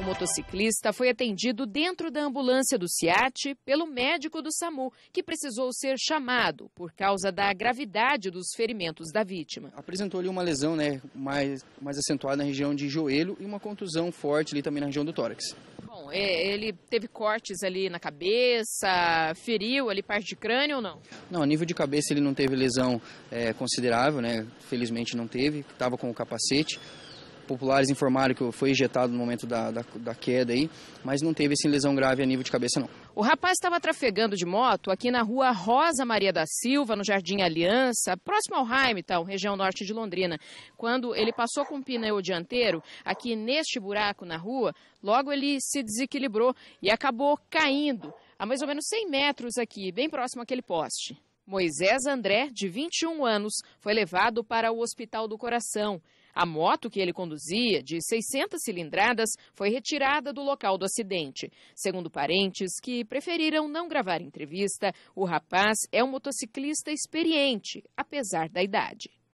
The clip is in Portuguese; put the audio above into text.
O motociclista foi atendido dentro da ambulância do SIAT pelo médico do SAMU, que precisou ser chamado por causa da gravidade dos ferimentos da vítima. Apresentou ali uma lesão né, mais, mais acentuada na região de joelho e uma contusão forte ali também na região do tórax. Bom, é, ele teve cortes ali na cabeça, feriu ali parte de crânio ou não? Não, a nível de cabeça ele não teve lesão é, considerável, né? Felizmente não teve, estava com o capacete populares informaram que foi ejetado no momento da, da, da queda aí, mas não teve assim, lesão grave a nível de cabeça não. O rapaz estava trafegando de moto aqui na rua Rosa Maria da Silva, no Jardim Aliança, próximo ao Heimtal, região norte de Londrina, quando ele passou com o pneu dianteiro aqui neste buraco na rua, logo ele se desequilibrou e acabou caindo a mais ou menos 100 metros aqui, bem próximo àquele poste. Moisés André, de 21 anos, foi levado para o Hospital do Coração. A moto que ele conduzia, de 600 cilindradas, foi retirada do local do acidente. Segundo parentes que preferiram não gravar entrevista, o rapaz é um motociclista experiente, apesar da idade.